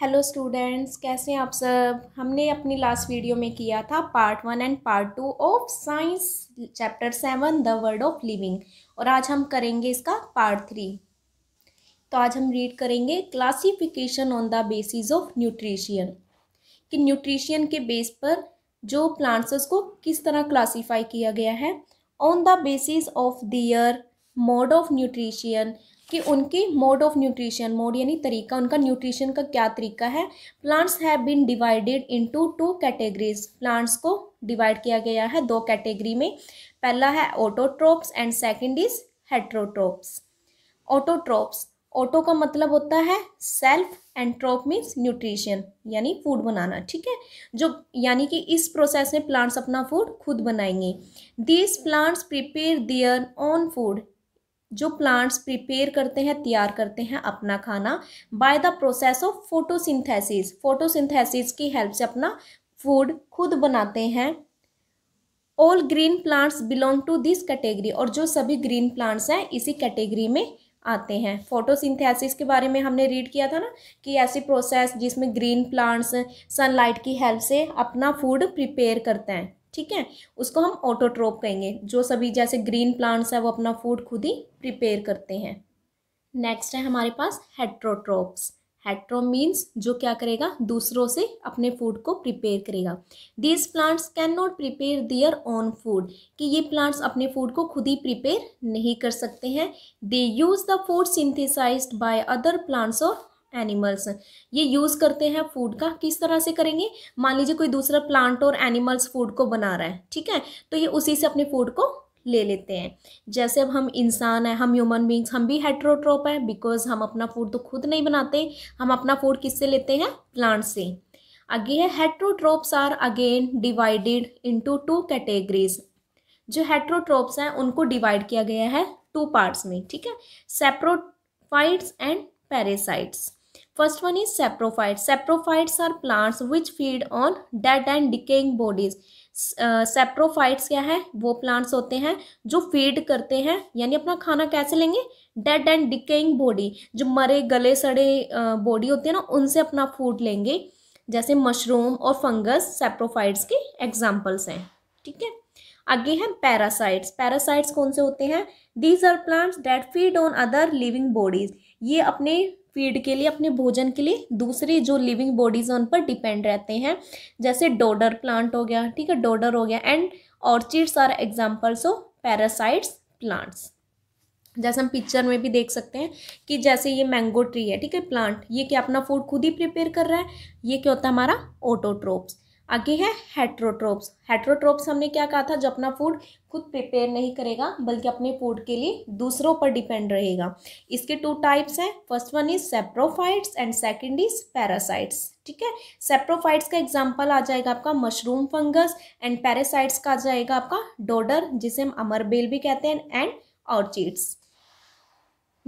Hello students कैसे हैं आप सब हमने अपनी लास्ट वीडियो में किया था part one and part two of science chapter seven the world of living और आज हम करेंगे इसका पार्ट थ्री तो आज हम रीड करेंगे classification on the basis of nutrition कि न्यूट्रिशियन के बेस पर जो प्लांट्स को किस तरह क्लासीफाई किया गया है on the basis of their mode of nutrition कि उनकी मोड ऑफ न्यूट्रिशन मोड यानी तरीका उनका न्यूट्रिशन का क्या तरीका है plants have been divided into two categories plants को डिवाइड किया गया है दो कैटेगरी में पहला है autotrophs and second is heterotrophs autotrophs auto का मतलब होता है self and troph means nutrition यानी फूड बनाना ठीक है जो यानी कि इस प्रोसेस में प्लांट्स अपना फूड खुद बनाएंगे these plants prepare their own food जो प्लांट्स प्रिपेयर करते हैं तैयार करते हैं अपना खाना by the process of photosynthesis photosynthesis की हेल्प से अपना फूड खुद बनाते हैं all green plants belong to this category और जो सभी ग्रीन प्लांट्स हैं इसी कैटेगरी में आते हैं फोटोसिंथेसिस के बारे में हमने रीड किया था ना कि ऐसी प्रोसेस जिसमें ग्रीन प्लांट्स सनलाइट की हेल्प से अपना फूड प्रिपेयर करते हैं ठीक है उसको हम ऑटोट्रोप कहेंगे जो सभी जैसे ग्रीन प्लांट्स है वो अपना फूड खुद ही प्रिपेयर करते हैं नेक्स्ट है हमारे पास हेट्रोट्रोप्स हेट्रो मीन्स जो क्या करेगा दूसरों से अपने फूड को प्रिपेयर करेगा these plants can not prepare their own food कि ये प्लांट्स अपने फूड को खुद ही प्रिपेयर नहीं कर सकते हैं they use the food synthesised by other plants और एनिमल्स ये यूज़ करते हैं फूड का किस तरह से करेंगे मान लीजिए कोई दूसरा प्लांट और एनिमल्स फूड को बना रहा है ठीक है तो ये उसी से अपने फूड को ले लेते हैं जैसे अब हम इंसान हैं हम ह्यूमन बींग्स हम भी हेट्रोट्रोप हैं बिकॉज हम अपना फूड तो खुद नहीं बनाते हम अपना फूड किससे लेते हैं प्लांट से आगे है heterotrophs are again divided into two categories जो हेट्रोट्रोप्स हैं उनको डिवाइड किया गया है टू पार्ट्स में ठीक है saprophytes and parasites First one is saprophytes. Saprophytes are plants which feed on dead and decaying bodies. Saprophytes uh, क्या है वो प्लांट्स होते हैं जो फीड करते हैं यानी अपना खाना कैसे लेंगे डेड एंड डिकेइंग बॉडी जो मरे गले सड़े बॉडी uh, होती है ना उनसे अपना फूड लेंगे जैसे मशरूम और फंगस सेप्रोफाइट्स के एग्जाम्पल्स हैं ठीक है आगे हैं पैरासाइट्स पैरासाइट्स कौन से होते हैं these are plants that feed on other living bodies ये अपने फीड के लिए अपने भोजन के लिए दूसरे जो लिविंग बॉडीज़ उन पर डिपेंड रहते हैं जैसे डोडर प्लांट हो गया ठीक है डोडर हो गया and orchids are examples of parasites plants जैसे हम पिक्चर में भी देख सकते हैं कि जैसे ये मैंगो ट्री है ठीक है प्लांट ये क्या अपना फूड खुद ही प्रिपेयर कर रहा है ये क्या होता है हमारा ओटोट्रोप्स आगे है हेट्रोट्रोप्स हेट्रोट्रोप्स हमने क्या कहा था जो अपना फूड खुद प्रिपेयर नहीं करेगा बल्कि अपने फूड के लिए दूसरों पर डिपेंड रहेगा इसके टू टाइप्स हैं first one is saprophytes and second is parasites ठीक है सेप्रोफाइट्स का एग्जाम्पल आ जाएगा आपका मशरूम फंगस एंड पैरासाइट्स का आ जाएगा आपका डोडर जिसे हम अमरबेल भी कहते हैं एंड ऑर्चिड्स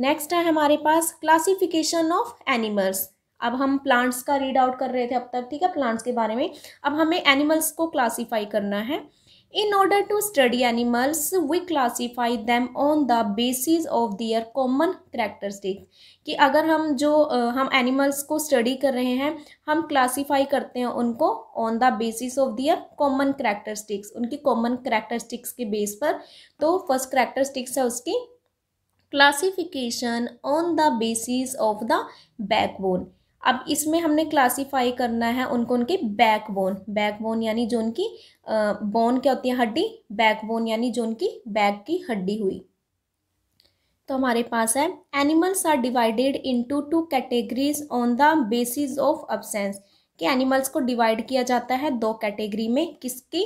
नेक्स्ट है हमारे पास क्लासिफिकेशन ऑफ एनिमल्स अब हम प्लांट्स का रीड आउट कर रहे थे अब तक ठीक है प्लांट्स के बारे में अब हमें एनिमल्स को क्लासीफाई करना है in order to study animals we classify them on the basis of their common characteristics कि अगर हम जो हम एनिमल्स को स्टडी कर रहे हैं हम क्लासीफाई करते हैं उनको on the basis of their common characteristics उनकी कॉमन करेक्टरिस्टिक्स के बेस पर तो फर्स्ट करेक्टरिस्टिक्स है उसकी classification on the basis of the backbone अब इसमें हमने क्लासीफाई करना है उनको उनके बैकबोन बैकबोन यानी जो उनकी बोन क्या होती है हड्डी बैकबोन यानी जो उनकी बैक की हड्डी हुई तो हमारे पास है animals are divided into two categories on the basis of absence कि एनिमल्स को डिवाइड किया जाता है दो कैटेगरी में किसकी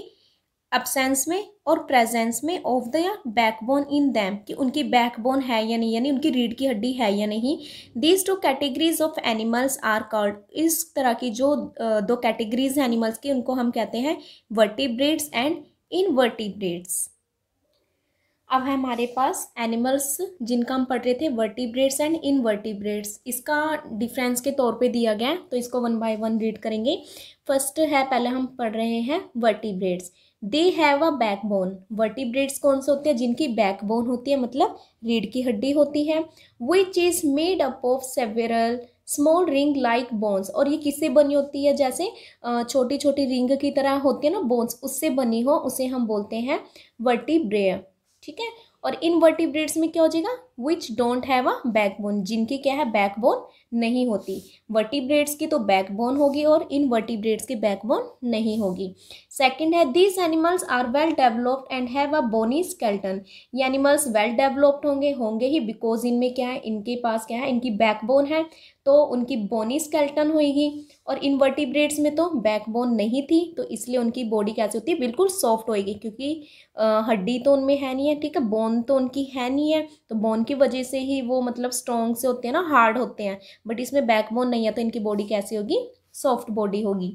एबसेंस में और प्रेजेंस में of the backbone in them कि उनकी बैकबोन है या नहीं यानी उनकी रीढ़ की हड्डी है या नहीं these two categories of animals are called इस तरह की जो दो कैटेगरीज हैं एनिमल्स की उनको हम कहते हैं वर्टिब्रेड्स एंड इनवर्टिब्रेड्स अब है हमारे पास एनिमल्स जिनका हम पढ़ रहे थे वर्टिब्रेड्स एंड इनवर्टिब्रेड्स इसका डिफरेंस के तौर पे दिया गया है तो इसको वन बाय वन रीड करेंगे फर्स्ट है पहले हम पढ़ रहे हैं वर्टिब्रेड्स दे हैव अ बैकबोन वर्टिब्रेड्स कौन से होते हैं जिनकी बैकबोन होती है मतलब रीढ़ की हड्डी होती है which is made up of several small ring like bones और ये किससे बनी होती है जैसे छोटी छोटी रिंग की तरह होती है ना बोन्स उससे बनी हो उसे हम बोलते हैं वर्टिब्रेय ठीक है और इन वर्टिब्रेड्स में क्या हो जाएगा which don't have a backbone जिनकी क्या है बैकबोन नहीं होती वर्टिब्रेड्स की तो बैकबोन होगी और इन वर्टिब्रेड्स की बैकबोन नहीं होगी सेकंड है these animals are well developed and have a bony skeleton ये एनिमल्स वेल डेवलप्ड होंगे होंगे ही बिकॉज इनमें क्या है इनके पास क्या है इनकी बैकबोन है तो उनकी बोनी स्केल्टन होगी और इन वर्टिब्रेड्स में तो बैकबोन नहीं थी तो इसलिए उनकी बॉडी कैसी होती है बिल्कुल सॉफ्ट होएगी क्योंकि हड्डी तो उनमें है नहीं है ठीक है बोन तो उनकी है नहीं है तो बोन उनकी वजह से ही वो मतलब स्ट्रॉन्ग से होते हैं ना हार्ड होते हैं बट इसमें बैकबोन नहीं है तो इनकी बॉडी कैसी होगी सॉफ्ट बॉडी होगी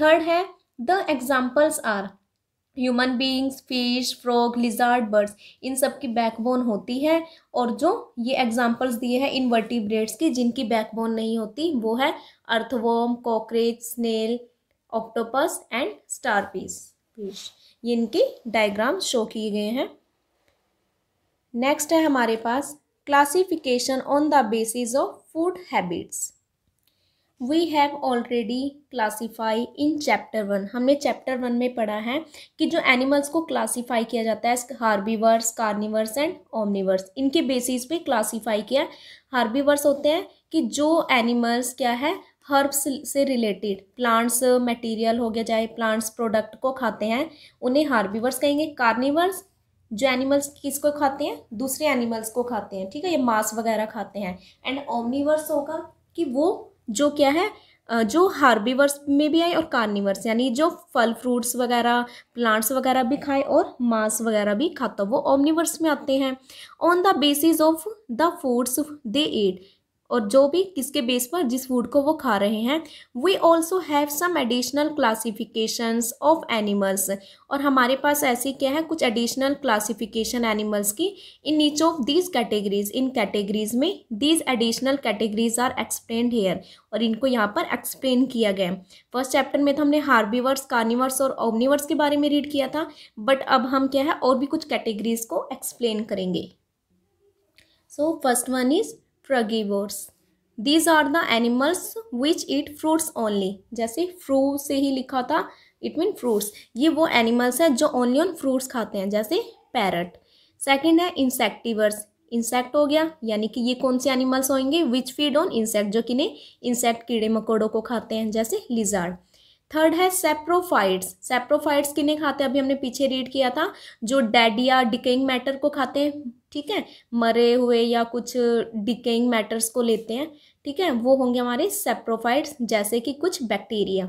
थर्ड है the examples are human beings fish frog lizard birds इन सब की बैकबोन होती है और जो ये एग्जाम्पल्स दिए हैं इनवर्टिब्रेट्स की जिनकी बैकबोन नहीं होती वो है earthworm cockroach snail octopus and star पीस फिश ये इनकी डायग्राम शो किए गए हैं नेक्स्ट है हमारे पास classification on the basis of food habits we have already classify in chapter one हमने चैप्टर वन में पढ़ा है कि जो एनिमल्स को क्लासीफाई किया जाता है हार्बीवर्स कार्निवर्स एंड ओमनिवर्स इनके बेसिस पे क्लासीफाई किया हार्बीवर्स होते हैं कि जो एनिमल्स क्या है हर्ब्स से रिलेटेड प्लांट्स मटेरियल हो गया चाहे प्लांट्स प्रोडक्ट को खाते हैं उन्हें हार्बीवर्स कहेंगे कार्निवर्स जो एनिमल्स किसको खाते हैं दूसरे एनिमल्स को खाते हैं ठीक है ये मांस वगैरह खाते हैं एंड ओमनीवर्स होगा कि वो जो क्या है जो हार्बीवर्स में भी आए और कार्निवर्स यानी जो फल फ्रूट्स वगैरह प्लांट्स वगैरह भी खाए और मांस वगैरह भी खाता वो ओमनीवर्स में आते हैं on the basis of the foods they ate और जो भी किसके बेस पर जिस फूड को वो खा रहे हैं we also have some additional classifications of animals और हमारे पास ऐसी क्या है कुछ एडिशनल क्लासिफिकेशन एनिमल्स की in each of these categories इन कैटेगरीज में these additional categories are explain here और इनको यहाँ पर एक्सप्लेन किया गया फर्स्ट चैप्टर में तो हमने हार्बीवर्स कार्निवर्स और ओमनीवर्स के बारे में रीड किया था बट अब हम क्या है और भी कुछ कैटेगरीज को एक्सप्लेन करेंगे so first one is frugivores these are the animals which eat fruits only जैसे फ्रू से ही लिखा था इट मीन फ्रूट्स ये वो एनिमल्स हैं जो ओनली ऑन फ्रूट्स खाते हैं जैसे पैरट सेकेंड है इंसेक्टिवर्स इंसेक्ट हो गया यानी कि ये कौन से एनिमल्स होंगे विच फीड ऑन इंसेक्ट जो कि नहीं इंसेक्ट कीड़े मकोड़ों को खाते हैं जैसे लिजार्ड थर्ड है सेप्रोफाइट्स सेप्रोफाइट्स किन्हें खाते हैं अभी हमने पीछे रीड किया था जो डेड या डिकेइंग मैटर को खाते हैं ठीक है मरे हुए या कुछ डिकेइंग मैटर्स को लेते हैं ठीक है वो होंगे हमारे सेप्रोफाइट्स जैसे कि कुछ बैक्टीरिया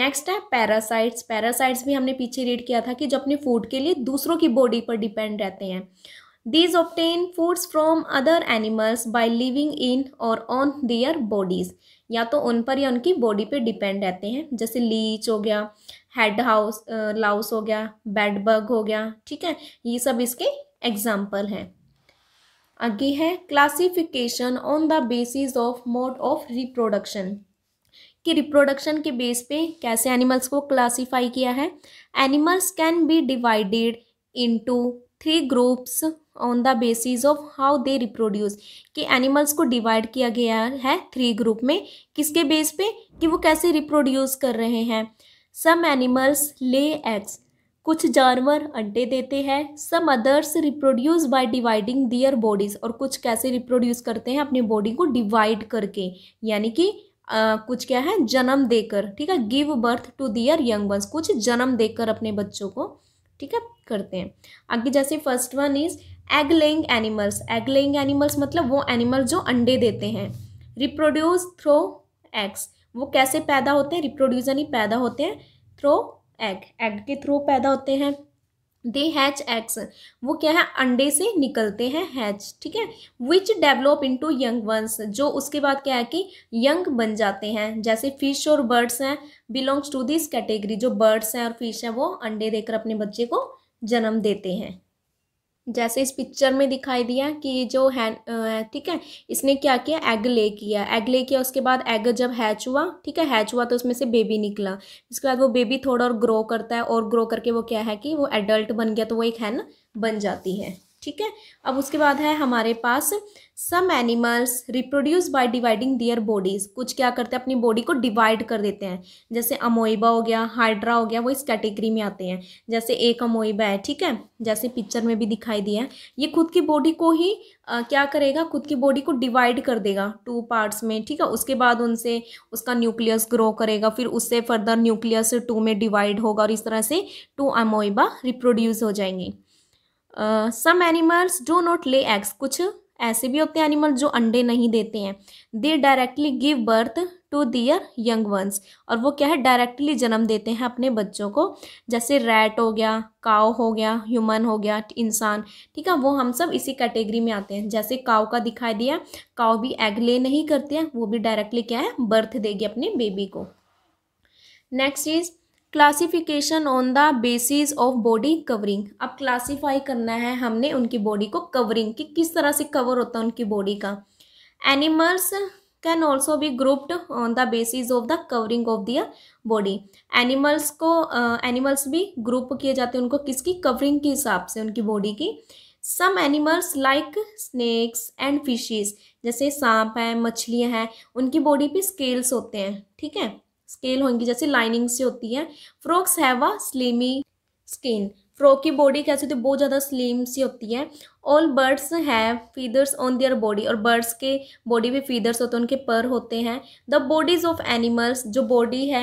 नेक्स्ट है पैरासाइट्स पैरासाइट्स भी हमने पीछे रीड किया था कि जो अपने फूड के लिए दूसरों की बॉडी पर डिपेंड रहते हैं these obtain foods from other animals by living in और ऑन देयर बॉडीज़ या तो उन पर या उनकी बॉडी पे डिपेंड रहते हैं जैसे लीच हो गया हेड हाउस लाउस हो गया बेड बग हो गया ठीक है ये सब इसके एग्जाम्पल हैं आगे है classification on the basis of mode of reproduction कि रिप्रोडक्शन के बेस पे कैसे एनिमल्स को क्लासिफाई किया है animals can be divided into three groups on the basis of how they reproduce कि एनिमल्स को डिवाइड किया गया है थ्री ग्रुप में किसके बेस पे कि वो कैसे रिप्रोड्यूस कर रहे हैं सम एनिमल्स ले एग्स कुछ जानवर अंडे देते हैं some others reproduce by dividing their bodies और कुछ कैसे रिप्रोड्यूस करते हैं अपनी बॉडी को डिवाइड करके यानी कि आ, कुछ क्या है जन्म देकर ठीक है give birth to their young ones कुछ जन्म देकर अपने बच्चों को ठीक है करते हैं आगे जैसे first one is egg laying animals egg laying animals मतलब वो एनिमल जो अंडे देते हैं रिप्रोड्यूस थ्रो एग्स वो कैसे पैदा होते हैं रिप्रोड्यूस यानी पैदा होते हैं थ्रो एग एग के थ्रू पैदा होते हैं दे हैच एक्स वो क्या है अंडे से निकलते हैं हैच ठीक है which develop to young ones जो उसके बाद क्या है कि यंग बन जाते हैं जैसे फिश और बर्ड्स हैं बिलोंग्स टू दिस कैटेगरी जो बर्ड्स हैं और फिश हैं वो अंडे देकर अपने बच्चे को जन्म देते हैं जैसे इस पिक्चर में दिखाई दिया कि जो है ठीक है इसने क्या किया एग ले किया एग ले किया उसके बाद एग जब हैच हुआ ठीक है हैच हुआ तो उसमें से बेबी निकला इसके बाद वो बेबी थोड़ा और ग्रो करता है और ग्रो करके वो क्या है कि वो एडल्ट बन गया तो वो एक हैन बन जाती है ठीक है अब उसके बाद है हमारे पास some animals reproduce by dividing their bodies कुछ क्या करते हैं अपनी बॉडी को डिवाइड कर देते हैं जैसे अमोइबा हो गया हाइड्रा हो गया वो इस कैटेगरी में आते हैं जैसे एक अमोइबा है ठीक है जैसे पिक्चर में भी दिखाई दिया है ये खुद की बॉडी को ही आ, क्या करेगा खुद की बॉडी को डिवाइड कर देगा टू पार्ट्स में ठीक है उसके बाद उनसे उसका न्यूक्लियस ग्रो करेगा फिर उससे फर्दर न्यूक्लियस टू में डिवाइड होगा और इस तरह से टू अमोइबा रिप्रोड्यूस हो जाएंगे some animals do not lay eggs कुछ ऐसे भी होते हैं एनिमल जो अंडे नहीं देते हैं they directly give birth to their young ones और वो क्या है डायरेक्टली जन्म देते हैं अपने बच्चों को जैसे रैट हो गया काओ हो गया ह्यूमन हो गया इंसान ठीक है वो हम सब इसी कैटेगरी में आते हैं जैसे काओ का दिखाई दिया काओ भी एग ले नहीं करते हैं वो भी डायरेक्टली क्या है बर्थ देगी अपने बेबी को next is classification on the basis of body covering अब क्लासिफाई करना है हमने उनकी बॉडी को कवरिंग कि किस तरह से कवर होता है उनकी बॉडी का animals can also be grouped on the basis of the covering of their body animals को एनिमल्स uh, भी ग्रुप किए जाते हैं उनको किसकी कवरिंग के हिसाब से उनकी बॉडी की some animals like snakes and fishes जैसे सांप हैं मछलियाँ हैं उनकी बॉडी पे स्केल्स होते हैं ठीक है स्केल होंगी जैसे लाइनिंग से होती है frogs have a slimy skin frog की बॉडी कैसी होती है बहुत ज़्यादा स्लिम सी होती है all birds have feathers on their body और बर्ड्स के बॉडी भी फीदर्स होते हैं उनके पर होते हैं द बॉडीज़ ऑफ एनिमल्स जो बॉडी है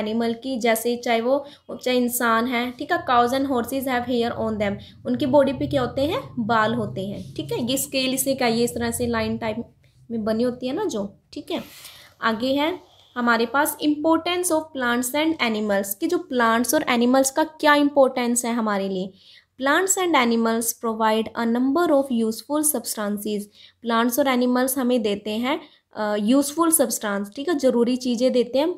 एनिमल uh, की जैसे चाहे वो चाहे इंसान है ठीक है cows and horses have hair on them उनकी बॉडी पे क्या होते हैं बाल होते हैं ठीक है ये स्केल इसे कहिए इस तरह से लाइन टाइप में बनी होती है ना जो ठीक है आगे है हमारे पास importance of plants and animals कि जो प्लांट्स और एनिमल्स का क्या इम्पोर्टेंस है हमारे लिए plants and animals provide a number of useful substances plants और एनिमल्स हमें देते हैं यूजफुल सब्सटेंस ठीक है ज़रूरी चीज़ें देते हैं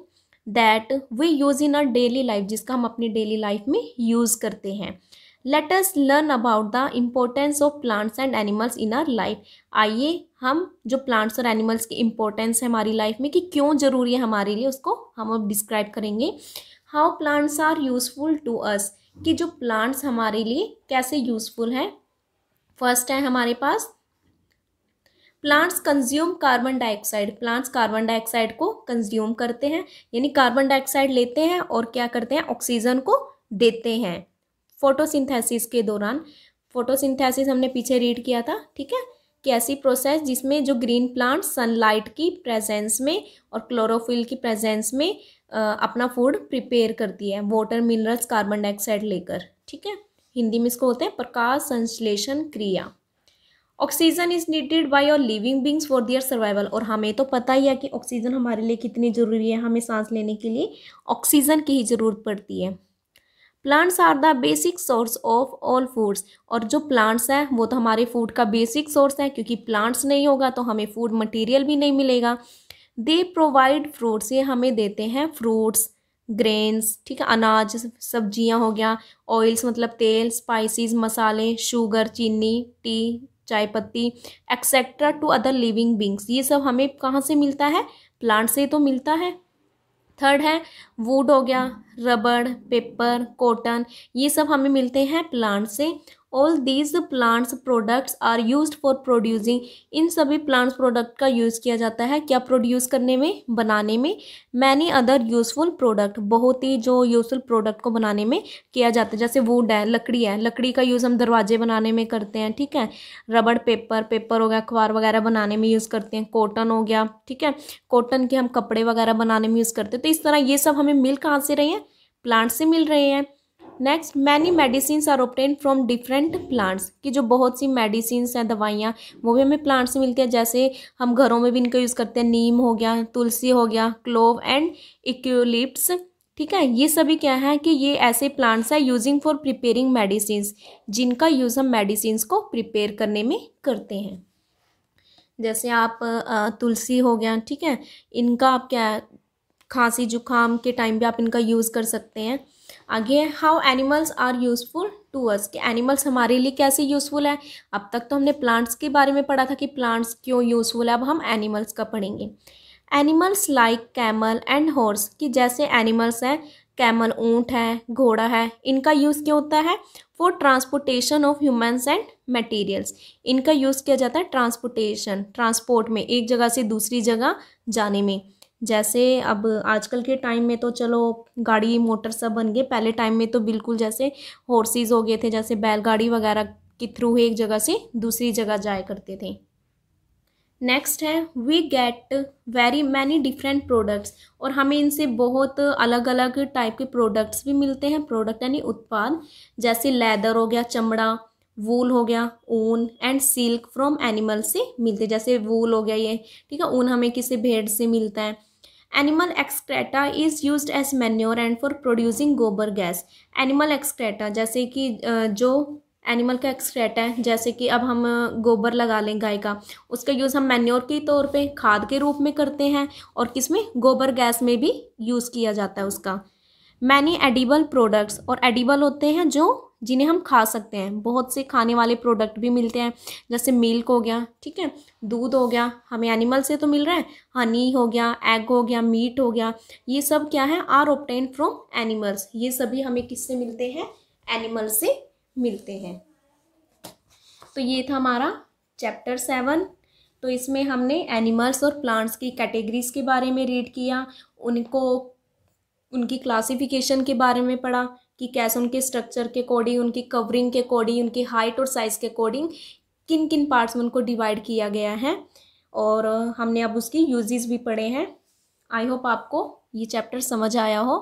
that we use in a daily life जिसका हम अपनी डेली लाइफ में यूज़ करते हैं let us learn about the importance of plants and animals in our life आइए हम जो प्लांट्स और एनिमल्स की इम्पोर्टेंस है हमारी लाइफ में कि क्यों ज़रूरी है हमारे लिए उसको हम अब डिस्क्राइब करेंगे how plants are useful to us कि जो प्लांट्स हमारे लिए कैसे यूज़फुल हैं फर्स्ट है हमारे पास plants consume carbon dioxide plants carbon dioxide को कंज्यूम करते हैं यानी कार्बन डाइऑक्साइड लेते हैं और क्या करते हैं ऑक्सीजन को देते हैं फोटोसिंथेसिस के दौरान फोटोसिंथेसिस हमने पीछे रीड किया था ठीक है कि ऐसी प्रोसेस जिसमें जो ग्रीन प्लांट सनलाइट की प्रेजेंस में और क्लोरोफिल की प्रेजेंस में आ, अपना फूड प्रिपेयर करती है वाटर मिनरल्स कार्बन डाइऑक्साइड लेकर ठीक है हिंदी में इसको होते हैं प्रकाश संश्लेषण क्रिया oxygen is needed by your living beings for their survival और हमें तो पता ही है कि ऑक्सीजन हमारे लिए कितनी ज़रूरी है हमें सांस लेने के लिए ऑक्सीजन की ही ज़रूरत पड़ती है plants are the basic source of all foods और जो प्लांट्स हैं वो तो हमारे फूड का बेसिक सोर्स है क्योंकि प्लांट्स नहीं होगा तो हमें फूड मटेरियल भी नहीं मिलेगा दे प्रोवाइड फ्रूट्स ये हमें देते हैं फ्रूट्स ग्रेन्स ठीक है अनाज सब्जियां हो गया ऑयल्स मतलब तेल स्पाइसेस मसाले शुगर चीनी टी चाय पत्ती etcetera to other living beings ये सब हमें कहाँ से मिलता है प्लांट से तो मिलता है थर्ड है वुड हो गया रबड़ पेपर कॉटन ये सब हमें मिलते हैं प्लांट से all these plants products are use for producing इन सभी प्लांट्स प्रोडक्ट का यूज़ किया जाता है क्या प्रोड्यूस करने में बनाने में मैनी अदर यूज़फुल प्रोडक्ट बहुत ही जो यूज़फुल प्रोडक्ट को बनाने में किया जाता है जैसे वुड है लकड़ी है लकड़ी का यूज़ हम दरवाजे बनाने में करते हैं ठीक है रबड़ पेपर पेपर हो गया अखबार वगैरह बनाने में यूज़ करते हैं कॉटन हो गया ठीक है कॉटन के हम कपड़े वगैरह बनाने में यूज़ करते हैं तो इस तरह ये सब हमें मिल कहाँ से रहे हैं प्लांट से मिल रहे हैं next many medicine are obtain from different plants कि जो बहुत सी मेडिसिन हैं दवाइयाँ वो भी हमें प्लांट्स से मिलती हैं जैसे हम घरों में भी इनका यूज़ करते हैं नीम हो गया तुलसी हो गया क्लोव एंड इक्यूलिप्स ठीक है ये सभी क्या है कि ये ऐसे प्लांट्स हैं यूजिंग फॉर प्रिपेयरिंग मेडिसिन जिनका यूज़ हम मेडिसिन को प्रिपेयर करने में करते हैं जैसे आप तुलसी हो गया ठीक है इनका आप क्या खांसी जुकाम के टाइम भी आप इनका यूज़ कर सकते हैं आगे है how animals are useful to us कि एनिमल्स हमारे लिए कैसे यूज़फुल है अब तक तो हमने प्लांट्स के बारे में पढ़ा था कि प्लांट्स क्यों यूज़फुल है अब हम एनिमल्स का पढ़ेंगे animals like camel and horse कि जैसे एनिमल्स हैं कैमल ऊँट है घोड़ा है इनका यूज़ क्यों होता है for transportation of humans and materials इनका यूज़ किया जाता है ट्रांसपोर्टेशन ट्रांसपोर्ट में एक जगह से दूसरी जगह जाने में जैसे अब आजकल के टाइम में तो चलो गाड़ी मोटर सब बन गए पहले टाइम में तो बिल्कुल जैसे हॉर्सेज हो गए थे जैसे बैलगाड़ी वगैरह के थ्रू एक जगह से दूसरी जगह जाया करते थे नेक्स्ट है we get very many different products और हमें इनसे बहुत अलग अलग टाइप के प्रोडक्ट्स भी मिलते हैं प्रोडक्ट यानी उत्पाद जैसे लेदर हो गया चमड़ा वूल हो गया ऊन एंड सिल्क फ्रॉम एनिमल से मिलते जैसे वूल हो गया ये ठीक है ऊन हमें किसी भेड़ से मिलता है animal excreta is use as manure and for producing gobar gas animal excreta जैसे कि जो एनिमल का एक्सक्रेटा है जैसे कि अब हम गोबर लगा लें गाय का उसका यूज़ हम मैन्योर के तौर पे खाद के रूप में करते हैं और किस में गोबर गैस में भी यूज़ किया जाता है उसका मैनी एडिबल प्रोडक्ट्स और एडिबल होते हैं जो जिन्हें हम खा सकते हैं बहुत से खाने वाले प्रोडक्ट भी मिलते हैं जैसे मिल्क हो गया ठीक है दूध हो गया हमें एनिमल से तो मिल रहा है हनी हो गया एग हो गया मीट हो गया ये सब क्या है आर ऑप्टेन फ्रॉम एनिमल्स ये सभी हमें किससे मिलते हैं एनिमल से मिलते हैं तो ये था हमारा चैप्टर सेवन तो इसमें हमने एनिमल्स और प्लांट्स की कैटेगरीज के बारे में रीड किया उनको उनकी क्लासिफिकेशन के बारे में पढ़ा कि कैसे उनके स्ट्रक्चर के अकॉर्डिंग उनकी कवरिंग के अकॉर्डिंग उनकी हाइट और साइज़ के अकॉर्डिंग किन किन पार्ट्स में उनको डिवाइड किया गया है और हमने अब उसकी यूजेस भी पढ़े हैं आई होप आपको ये चैप्टर समझ आया हो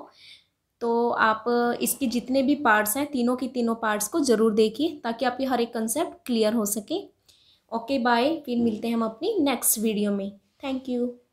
तो आप इसके जितने भी पार्ट्स हैं तीनों के तीनों पार्ट्स को ज़रूर देखिए ताकि आपके हर एक कंसेप्ट क्लियर हो सके ओके बाय फिर मिलते हैं हम अपनी नेक्स्ट वीडियो में थैंक यू